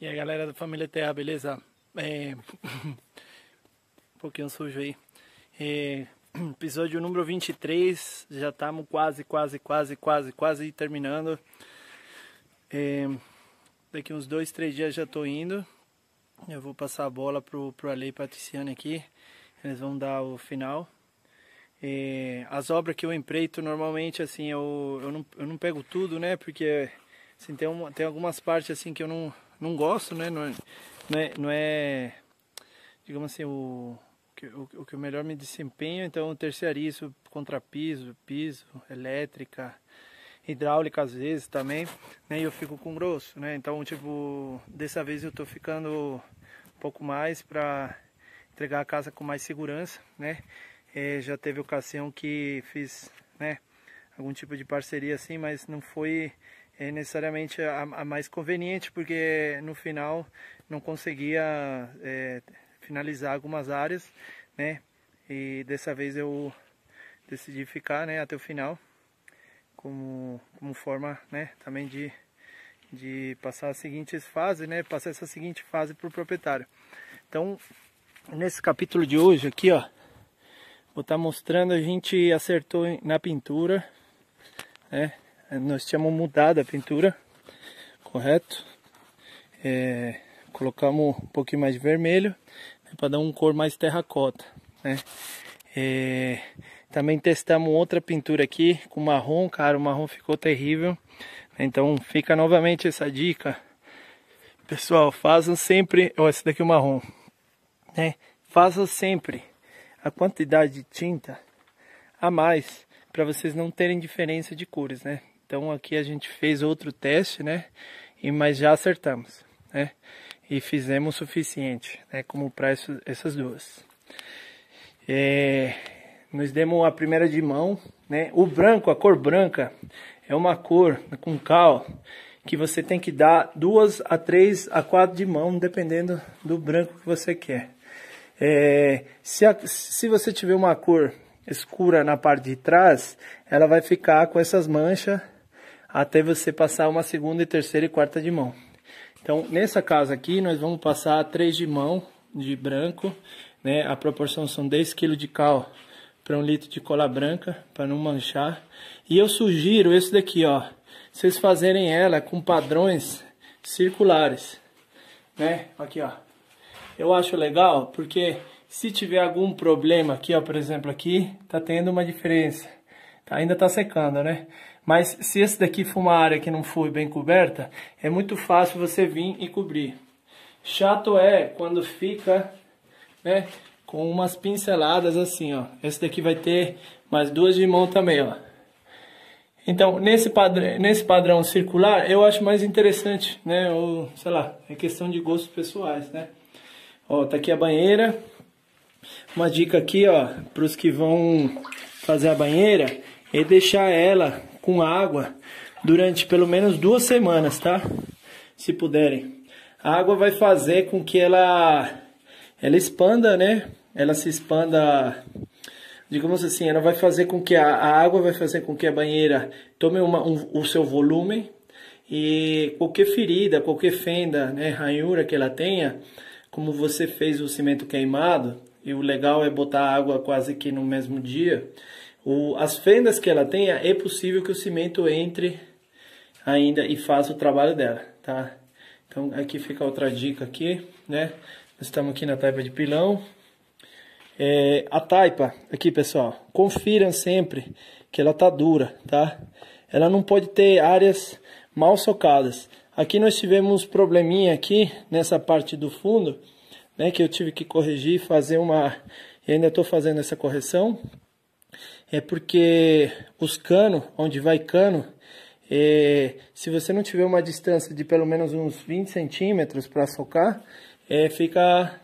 E aí galera da família Terra, beleza? É... um pouquinho sujo aí. É... Episódio número 23, já estamos quase, quase, quase, quase, quase terminando. É... Daqui uns dois, três dias já estou indo. Eu vou passar a bola pro, pro Ale e Patriciano aqui. Eles vão dar o final. É... As obras que eu empreito, normalmente, assim, eu, eu, não, eu não pego tudo, né? Porque assim, tem, tem algumas partes assim que eu não não gosto, né? Não é, não é, não é digamos assim, o, o, o que eu melhor me desempenho, então terceirizo, contrapiso, piso, elétrica, hidráulica às vezes também, né? E eu fico com grosso, né? Então, tipo, dessa vez eu tô ficando um pouco mais para entregar a casa com mais segurança, né? É, já teve ocasião que fiz, né? Algum tipo de parceria assim, mas não foi é necessariamente a, a, mais conveniente, porque no final não conseguia é, finalizar algumas áreas, né? E dessa vez eu decidi ficar, né, até o final, como, como forma, né, também de, de passar a seguinte fase, né, passar essa seguinte fase para o proprietário. Então, nesse capítulo de hoje aqui, ó, vou estar tá mostrando a gente acertou na pintura, né? nós tínhamos mudado a pintura, correto? É, colocamos um pouquinho mais de vermelho né, para dar uma cor mais terracota, né? É, também testamos outra pintura aqui com marrom, cara, o marrom ficou terrível. Né? Então fica novamente essa dica. Pessoal, façam sempre... Ó, esse daqui é o marrom. Né? Façam sempre a quantidade de tinta a mais para vocês não terem diferença de cores, né? Então aqui a gente fez outro teste, né? E, mas já acertamos, né? E fizemos o suficiente, né? Como para essas duas. É, nos demos a primeira de mão, né? O branco, a cor branca, é uma cor com cal que você tem que dar duas a três a quatro de mão, dependendo do branco que você quer. É, se, a, se você tiver uma cor escura na parte de trás, ela vai ficar com essas manchas até você passar uma segunda e terceira e quarta de mão. Então, nessa casa aqui, nós vamos passar três de mão de branco, né? A proporção são 10 kg de cal para um litro de cola branca, para não manchar. E eu sugiro esse daqui, ó. Vocês fazerem ela com padrões circulares, né? Aqui, ó. Eu acho legal porque se tiver algum problema aqui, ó, por exemplo, aqui, tá tendo uma diferença. Tá, ainda está secando, né? Mas se esse daqui for uma área que não foi bem coberta, é muito fácil você vir e cobrir. Chato é quando fica, né, com umas pinceladas assim, ó. Esse daqui vai ter mais duas de mão também, ó. Então, nesse padr nesse padrão circular, eu acho mais interessante, né, ou, sei lá, é questão de gostos pessoais, né. Ó, tá aqui a banheira. Uma dica aqui, ó, para os que vão fazer a banheira e deixar ela com água durante pelo menos duas semanas, tá? Se puderem. A água vai fazer com que ela ela expanda, né? Ela se expanda, digamos assim, ela vai fazer com que a, a água vai fazer com que a banheira tome uma, um, o seu volume e qualquer ferida, qualquer fenda, né, ranhura que ela tenha, como você fez o cimento queimado, e o legal é botar água quase que no mesmo dia, o, as fendas que ela tenha, é possível que o cimento entre ainda e faça o trabalho dela, tá? Então aqui fica outra dica aqui, né? Nós estamos aqui na taipa de pilão. É, a taipa, aqui pessoal, confiram sempre que ela tá dura, tá? Ela não pode ter áreas mal socadas. Aqui nós tivemos probleminha aqui nessa parte do fundo, né, que eu tive que corrigir, fazer uma. E ainda estou fazendo essa correção, é porque os canos, onde vai cano, é, se você não tiver uma distância de pelo menos uns 20 centímetros para socar, é, fica,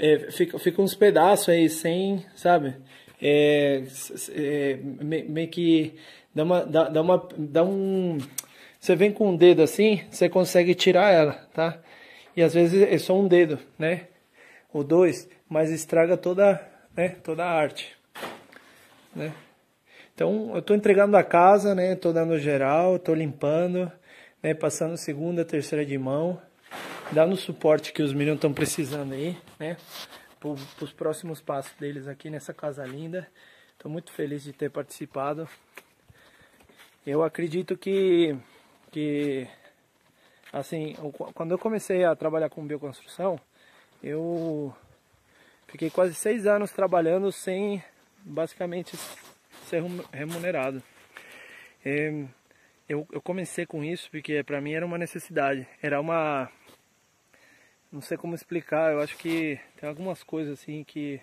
é, fica, fica uns pedaços aí sem, sabe? É, é meio que dá uma, dá, dá, uma, dá um. Você vem com o um dedo assim, você consegue tirar ela, tá? e às vezes é só um dedo, né? Ou dois, mas estraga toda, né? Toda a arte, né? Então eu estou entregando a casa, né? Estou dando geral, estou limpando, né? Passando segunda, terceira de mão, dando o suporte que os meninos estão precisando aí, né? Para os próximos passos deles aqui nessa casa linda. Estou muito feliz de ter participado. Eu acredito que que Assim, quando eu comecei a trabalhar com bioconstrução, eu fiquei quase seis anos trabalhando sem basicamente ser remunerado. Eu, eu comecei com isso porque para mim era uma necessidade, era uma. Não sei como explicar, eu acho que tem algumas coisas assim que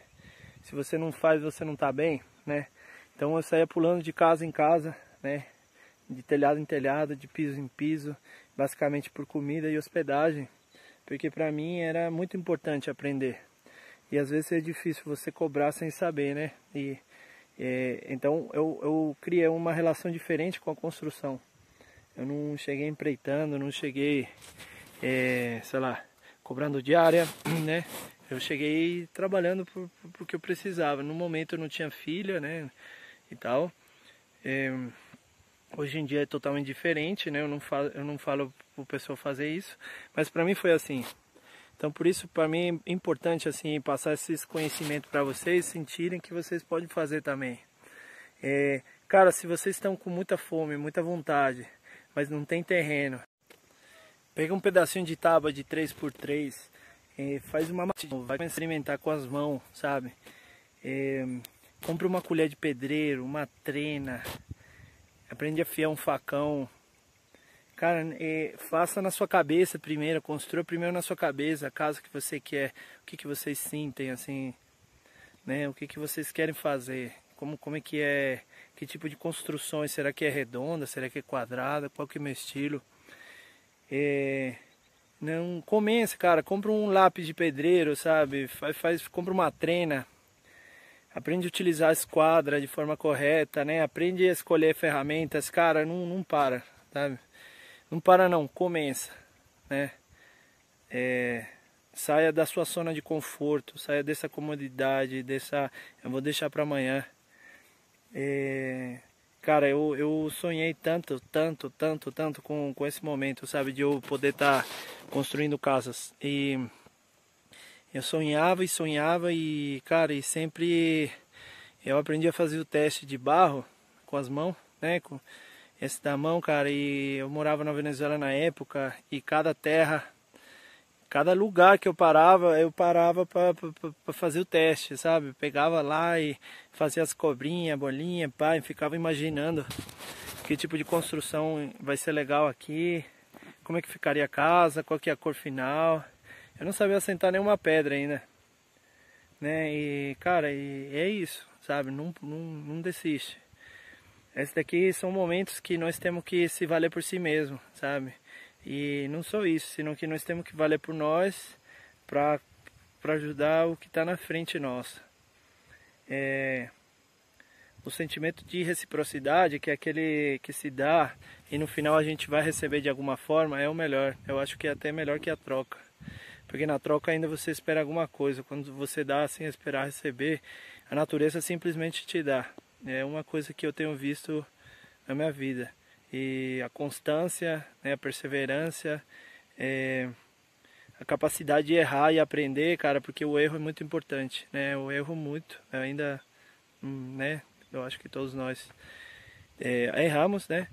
se você não faz, você não tá bem, né? Então eu saía pulando de casa em casa, né? de telhado em telhado, de piso em piso, basicamente por comida e hospedagem, porque para mim era muito importante aprender. E às vezes é difícil você cobrar sem saber, né? E, e é, então eu, eu criei uma relação diferente com a construção. Eu não cheguei empreitando, não cheguei, é, sei lá, cobrando diária, né? Eu cheguei trabalhando por, por, porque eu precisava. No momento eu não tinha filha, né? E tal. É, Hoje em dia é totalmente diferente, né? Eu não falo, eu não falo pro pessoal fazer isso, mas para mim foi assim. Então por isso para mim é importante assim passar esse conhecimento para vocês sentirem que vocês podem fazer também. É, cara, se vocês estão com muita fome, muita vontade, mas não tem terreno, pega um pedacinho de tábua de 3x3, é, faz uma vai experimentar com as mãos, sabe? É, uma colher de pedreiro, uma trena, Aprende a afiar um facão. Cara, é, faça na sua cabeça primeiro, construa primeiro na sua cabeça a casa que você quer, o que, que vocês sentem, assim, né? O que, que vocês querem fazer, como, como é que é, que tipo de construções, será que é redonda, será que é quadrada, qual que é o meu estilo. É, não comece, cara, compra um lápis de pedreiro, sabe? Faz, faz compra uma trena aprende a utilizar a esquadra de forma correta, né? Aprende a escolher ferramentas, cara, não, não para, tá? Não para não, começa, né? É, saia da sua zona de conforto, saia dessa comodidade, dessa... Eu vou deixar para amanhã. É, cara, eu, eu sonhei tanto, tanto, tanto, tanto com, com esse momento, sabe? De eu poder estar tá construindo casas e... Eu sonhava e sonhava e, cara, e sempre eu aprendi a fazer o teste de barro com as mãos, né? Com esse da mão, cara, e eu morava na Venezuela na época e cada terra, cada lugar que eu parava, eu parava para fazer o teste, sabe? pegava lá e fazia as cobrinhas, bolinha, pá, e ficava imaginando que tipo de construção vai ser legal aqui, como é que ficaria a casa, qual que é a cor final. Eu não sabia sentar nenhuma pedra ainda. Né? E, cara, e é isso, sabe? Não, não, não desiste. Esses daqui são momentos que nós temos que se valer por si mesmo, sabe? E não só isso, senão que nós temos que valer por nós para ajudar o que está na frente nossa. É, o sentimento de reciprocidade, que é aquele que se dá e no final a gente vai receber de alguma forma, é o melhor. Eu acho que é até melhor que a troca porque na troca ainda você espera alguma coisa. Quando você dá sem esperar receber, a natureza simplesmente te dá. É uma coisa que eu tenho visto na minha vida. E a constância, né, a perseverança, é, a capacidade de errar e aprender, cara, porque o erro é muito importante, né? O erro muito, ainda, hum, né? Eu acho que todos nós é, erramos, né?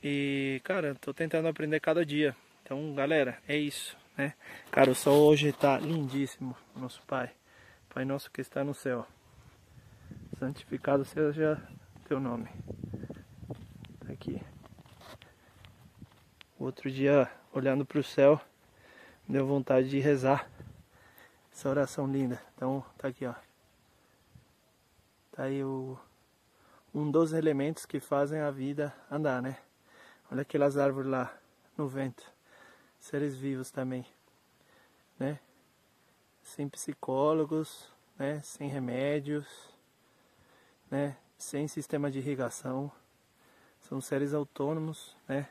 E, cara, tô tentando aprender cada dia. Então, galera, é isso né? Cara, o sol hoje está lindíssimo, nosso Pai. Pai nosso que está no céu. Santificado seja teu nome. Tá aqui. Outro dia, olhando para o céu, deu vontade de rezar essa oração linda. Então, tá aqui, ó. Tá aí o um dos elementos que fazem a vida andar, né? Olha aquelas árvores lá no vento seres vivos também, né? Sem psicólogos, né? Sem remédios, né? Sem sistema de irrigação. São seres autônomos, né?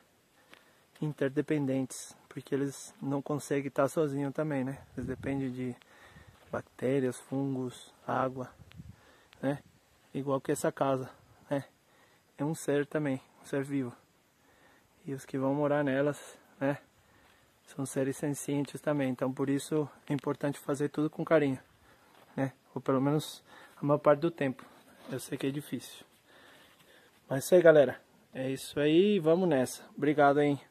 Interdependentes, porque eles não conseguem estar sozinhos também, né? Eles dependem de bactérias, fungos, água, né? Igual que essa casa, né? É um ser também, um ser vivo. E os que vão morar nelas, né? São seres sencientes também, então por isso é importante fazer tudo com carinho, né? Ou pelo menos a maior parte do tempo. Eu sei que é difícil. Mas é isso aí, galera. É isso aí, vamos nessa. Obrigado, hein?